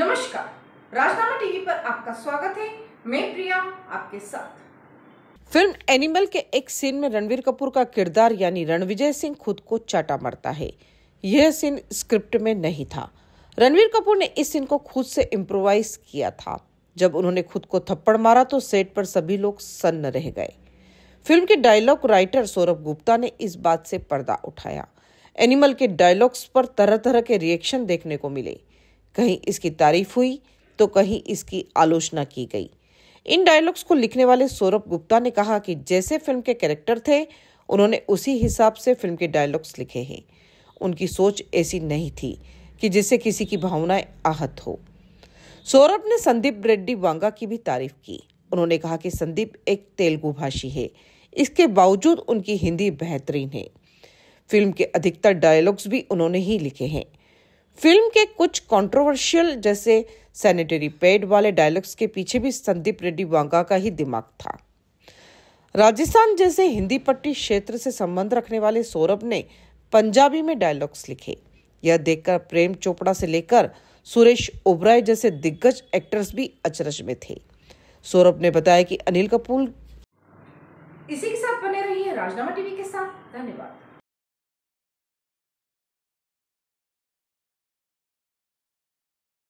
नमस्कार राजनामा टीवी पर आपका स्वागत है मैं प्रिया आपके साथ फिल्म एनिमल के एक सीन में रणवीर कपूर का किरदार यानी रणविजय सिंह खुद को चाटा मारता है यह सीन स्क्रिप्ट में नहीं था रणवीर कपूर ने इस सीन को खुद से इम्प्रोवाइज किया था जब उन्होंने खुद को थप्पड़ मारा तो सेट पर सभी लोग सन्न रह गए फिल्म के डायलॉग राइटर सौरभ गुप्ता ने इस बात से पर्दा उठाया एनिमल के डायलॉग्स पर तरह तरह के रिएक्शन देखने को मिले कहीं इसकी तारीफ हुई तो कहीं इसकी आलोचना की गई इन डायलॉग्स को लिखने वाले सौरभ गुप्ता ने कहा कि जैसे फिल्म के कैरेक्टर थे उन्होंने उसी हिसाब से फिल्म के डायलॉग्स लिखे हैं उनकी सोच ऐसी नहीं थी कि जिससे किसी की भावनाएं आहत हो सौरभ ने संदीप रेड्डी वांगा की भी तारीफ की उन्होंने कहा कि संदीप एक तेलुगु भाषी है इसके बावजूद उनकी हिंदी बेहतरीन है फिल्म के अधिकतर डायलॉग्स भी उन्होंने ही लिखे हैं फिल्म के कुछ कंट्रोवर्शियल जैसे सैनिटरी पेड वाले डायलॉग्स के पीछे भी संदीप रेड्डी वांगा का ही दिमाग था राजस्थान जैसे हिंदी पट्टी क्षेत्र से संबंध रखने वाले सौरभ ने पंजाबी में डायलॉग्स लिखे यह देखकर प्रेम चोपड़ा से लेकर सुरेश ओबराय जैसे दिग्गज एक्टर्स भी अचरज में थे सौरभ ने बताया कि अनिल कपूर इसी के साथ बने रहिए राजनामा टीवी के साथ धन्यवाद